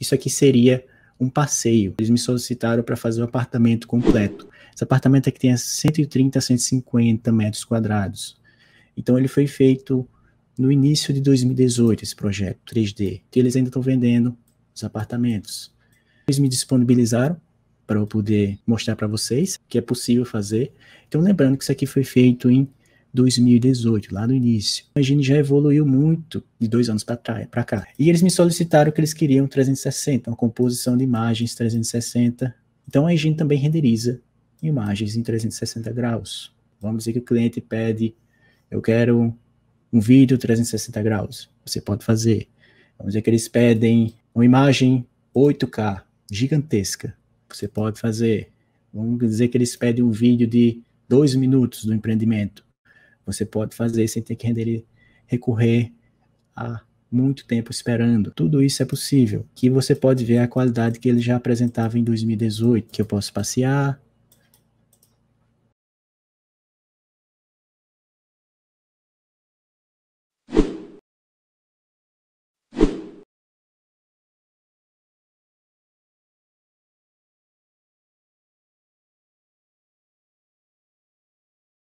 isso aqui seria um passeio. Eles me solicitaram para fazer um apartamento completo. Esse apartamento aqui tem 130 a 150 metros quadrados. Então ele foi feito no início de 2018, esse projeto 3D. Então, eles ainda estão vendendo os apartamentos. Eles me disponibilizaram para eu poder mostrar para vocês que é possível fazer. Então lembrando que isso aqui foi feito em 2018, lá no início. A já evoluiu muito de dois anos para cá. E eles me solicitaram que eles queriam 360, uma composição de imagens 360. Então a Engine também renderiza imagens em 360 graus. Vamos dizer que o cliente pede, eu quero um vídeo 360 graus. Você pode fazer. Vamos dizer que eles pedem uma imagem 8K, gigantesca. Você pode fazer. Vamos dizer que eles pedem um vídeo de dois minutos do empreendimento você pode fazer sem ter que render, recorrer a muito tempo esperando. Tudo isso é possível. Que você pode ver a qualidade que ele já apresentava em 2018, que eu posso passear,